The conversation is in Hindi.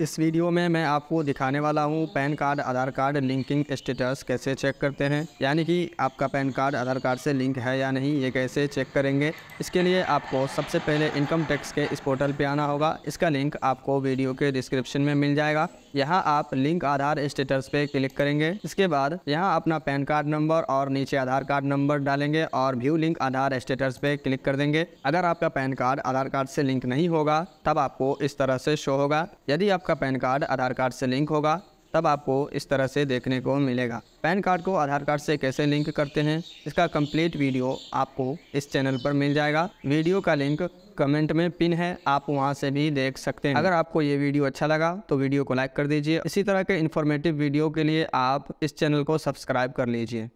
इस वीडियो में मैं आपको दिखाने वाला हूँ PAN card Aadhaar card linking status कैसे चेक करते हैं यानी कि आपका पैन कार्ड आधार कार्ड से लिंक है या नहीं ये कैसे चेक करेंगे इसके लिए आपको सबसे पहले इनकम टैक्स के इस पोर्टल पे आना होगा इसका लिंक आपको वीडियो के डिस्क्रिप्शन में मिल जाएगा यहाँ आप लिंक आधार स्टेटस पे क्लिक करेंगे इसके बाद यहाँ अपना पैन कार्ड नंबर और नीचे आधार कार्ड नंबर डालेंगे और व्यू लिंक आधार स्टेटस पे क्लिक कर देंगे अगर आपका पैन कार्ड आधार कार्ड से लिंक नहीं होगा तब आपको इस तरह से शो होगा यदि आपका पैन कार्ड आधार कार्ड से लिंक होगा तब आपको इस तरह से देखने को मिलेगा पैन कार्ड को आधार कार्ड से कैसे लिंक करते हैं इसका कंप्लीट वीडियो आपको इस चैनल पर मिल जाएगा वीडियो का लिंक कमेंट में पिन है आप वहाँ से भी देख सकते हैं अगर आपको ये वीडियो अच्छा लगा तो वीडियो को लाइक कर दीजिए इसी तरह के इन्फॉर्मेटिव वीडियो के लिए आप इस चैनल को सब्सक्राइब कर लीजिए